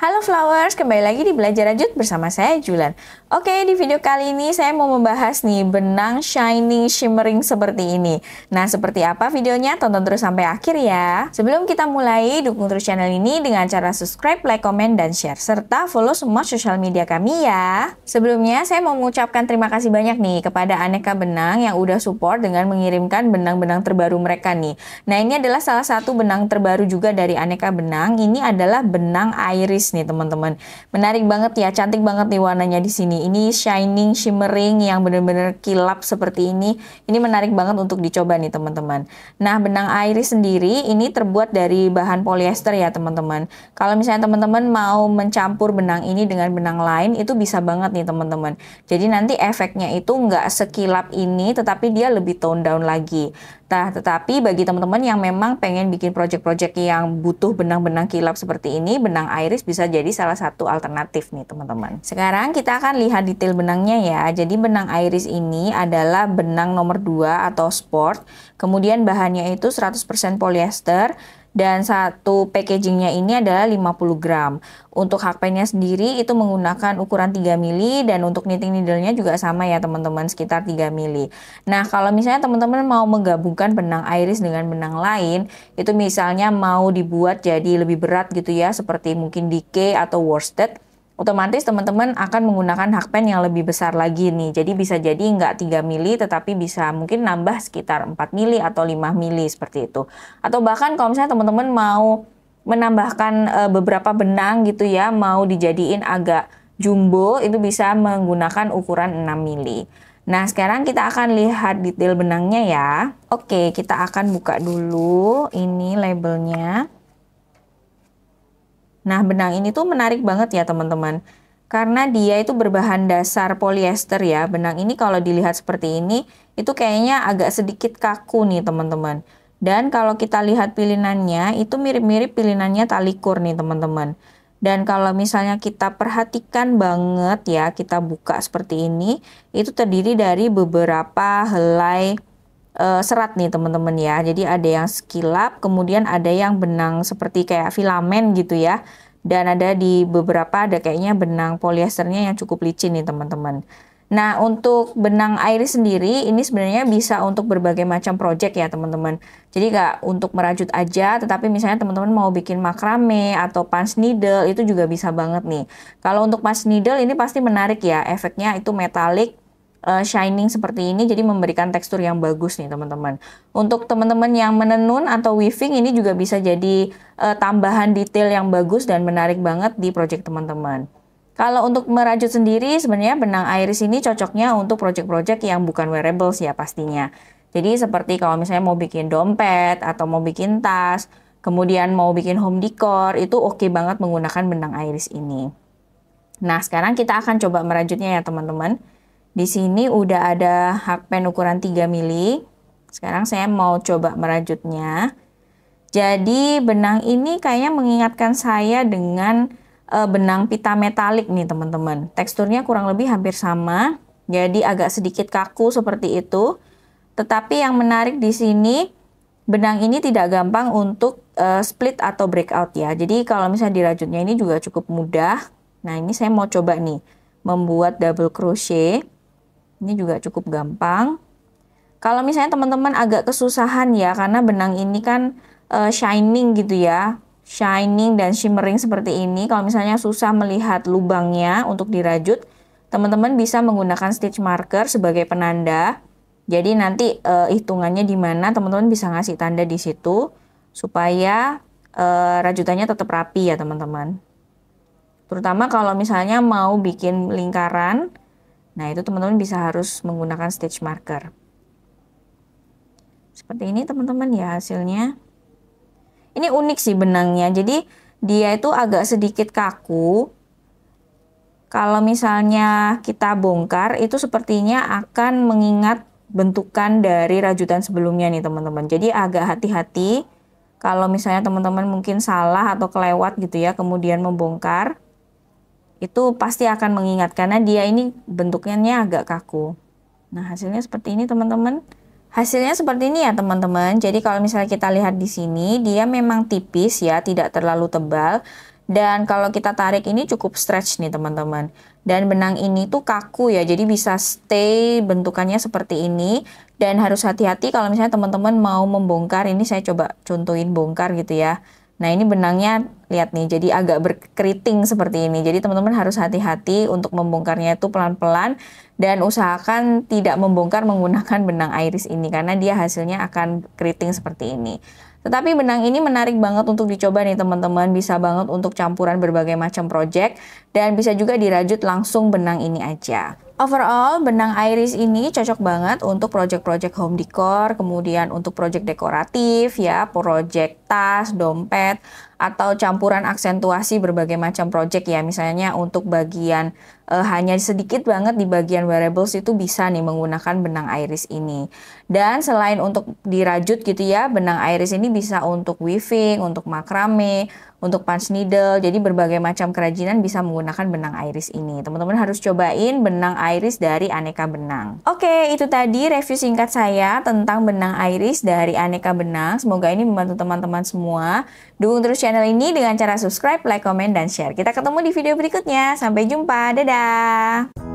Halo Flowers, kembali lagi di Belajar Lanjut bersama saya Julan. Oke, di video kali ini saya mau membahas nih benang shining shimmering seperti ini. Nah, seperti apa videonya? Tonton terus sampai akhir ya. Sebelum kita mulai, dukung terus channel ini dengan cara subscribe, like, komen, dan share. Serta follow semua social media kami ya. Sebelumnya, saya mau mengucapkan terima kasih banyak nih kepada Aneka Benang yang udah support dengan mengirimkan benang-benang terbaru mereka nih. Nah, ini adalah salah satu benang terbaru juga dari Aneka Benang. Ini adalah benang iris nih teman-teman. Menarik banget ya, cantik banget nih warnanya di sini. Ini shining, shimmering yang benar-benar kilap seperti ini. Ini menarik banget untuk dicoba nih teman-teman. Nah, benang iris sendiri ini terbuat dari bahan polyester ya teman-teman. Kalau misalnya teman-teman mau mencampur benang ini dengan benang lain itu bisa banget nih teman-teman. Jadi nanti efeknya itu nggak sekilap ini tetapi dia lebih tone down lagi. Nah, tetapi bagi teman-teman yang memang pengen bikin project-project yang butuh benang-benang kilap seperti ini, benang iris bisa jadi salah satu alternatif nih teman-teman. Sekarang kita akan lihat detail benangnya ya. Jadi benang iris ini adalah benang nomor 2 atau sport. Kemudian bahannya itu 100% polyester, dan satu packagingnya ini adalah 50 gram. Untuk hakpennya sendiri itu menggunakan ukuran 3 mili dan untuk knitting needle juga sama ya teman-teman sekitar 3 mili. Nah kalau misalnya teman-teman mau menggabungkan benang iris dengan benang lain itu misalnya mau dibuat jadi lebih berat gitu ya seperti mungkin DK atau worsted otomatis teman-teman akan menggunakan hakpen yang lebih besar lagi nih. Jadi bisa jadi nggak 3 mili tetapi bisa mungkin nambah sekitar 4 mili atau 5 mili seperti itu. Atau bahkan kalau misalnya teman-teman mau menambahkan e, beberapa benang gitu ya, mau dijadiin agak jumbo itu bisa menggunakan ukuran 6 mili. Nah, sekarang kita akan lihat detail benangnya ya. Oke, kita akan buka dulu ini labelnya. Nah, benang ini tuh menarik banget ya, teman-teman. Karena dia itu berbahan dasar polyester ya. Benang ini kalau dilihat seperti ini, itu kayaknya agak sedikit kaku nih, teman-teman. Dan kalau kita lihat pilinannya, itu mirip-mirip pilinannya tali kur nih, teman-teman. Dan kalau misalnya kita perhatikan banget ya, kita buka seperti ini, itu terdiri dari beberapa helai uh, serat nih teman-teman ya. Jadi ada yang sekilap, kemudian ada yang benang seperti kayak filamen gitu ya. Dan ada di beberapa ada kayaknya benang polyesternya yang cukup licin nih teman-teman. Nah, untuk benang iris sendiri ini sebenarnya bisa untuk berbagai macam project ya, teman-teman. Jadi nggak untuk merajut aja, tetapi misalnya teman-teman mau bikin makrame atau punch needle itu juga bisa banget nih. Kalau untuk punch needle ini pasti menarik ya, efeknya itu metalik uh, shining seperti ini jadi memberikan tekstur yang bagus nih teman-teman. Untuk teman-teman yang menenun atau weaving ini juga bisa jadi uh, tambahan detail yang bagus dan menarik banget di project teman-teman. Kalau untuk merajut sendiri sebenarnya benang iris ini cocoknya untuk project-project yang bukan wearables ya pastinya. Jadi seperti kalau misalnya mau bikin dompet atau mau bikin tas, kemudian mau bikin home decor itu oke okay banget menggunakan benang iris ini. Nah, sekarang kita akan coba merajutnya ya teman-teman. Di sini udah ada hakpen ukuran 3 mili. Sekarang saya mau coba merajutnya. Jadi benang ini kayaknya mengingatkan saya dengan e, benang pita metalik nih teman-teman. Teksturnya kurang lebih hampir sama. Jadi agak sedikit kaku seperti itu. Tetapi yang menarik di sini benang ini tidak gampang untuk e, split atau breakout ya. Jadi kalau misalnya dirajutnya ini juga cukup mudah. Nah, ini saya mau coba nih membuat double crochet ini juga cukup gampang. Kalau misalnya teman-teman agak kesusahan ya, karena benang ini kan uh, shining gitu ya, shining dan shimmering seperti ini. Kalau misalnya susah melihat lubangnya untuk dirajut, teman-teman bisa menggunakan stitch marker sebagai penanda. Jadi nanti uh, hitungannya di mana teman-teman bisa ngasih tanda di situ supaya uh, rajutannya tetap rapi ya teman-teman. Terutama kalau misalnya mau bikin lingkaran, Nah, itu teman-teman bisa harus menggunakan stitch marker. Seperti ini teman-teman ya hasilnya. Ini unik sih benangnya. Jadi dia itu agak sedikit kaku. Kalau misalnya kita bongkar itu sepertinya akan mengingat bentukan dari rajutan sebelumnya nih teman-teman. Jadi agak hati-hati kalau misalnya teman-teman mungkin salah atau kelewat gitu ya kemudian membongkar itu pasti akan mengingat karena dia ini bentuknya agak kaku. Nah, hasilnya seperti ini teman-teman. Hasilnya seperti ini ya teman-teman. Jadi kalau misalnya kita lihat di sini, dia memang tipis ya, tidak terlalu tebal. Dan kalau kita tarik ini cukup stretch nih teman-teman. Dan benang ini tuh kaku ya, jadi bisa stay bentukannya seperti ini. Dan harus hati-hati kalau misalnya teman-teman mau membongkar, ini saya coba contohin bongkar gitu ya. Nah ini benangnya lihat nih jadi agak berkeriting seperti ini. Jadi teman-teman harus hati-hati untuk membongkarnya itu pelan-pelan dan usahakan tidak membongkar menggunakan benang iris ini karena dia hasilnya akan keriting seperti ini. Tetapi benang ini menarik banget untuk dicoba nih teman-teman, bisa banget untuk campuran berbagai macam project dan bisa juga dirajut langsung benang ini aja. Overall, benang iris ini cocok banget untuk project-project home decor, kemudian untuk project dekoratif ya, project tas, dompet, atau campuran aksentuasi berbagai macam project ya. Misalnya untuk bagian e, hanya sedikit banget di bagian wearables itu bisa nih menggunakan benang iris ini. Dan selain untuk dirajut gitu ya, benang iris ini bisa untuk weaving, untuk makrame, untuk punch needle. Jadi berbagai macam kerajinan bisa menggunakan benang iris ini. Teman-teman harus cobain benang iris dari aneka benang. Oke, itu tadi review singkat saya tentang benang iris dari aneka benang. Semoga ini membantu teman-teman teman-teman semua. Dukung terus channel ini dengan cara subscribe, like, komen, dan share. Kita ketemu di video berikutnya. Sampai jumpa. Dadah!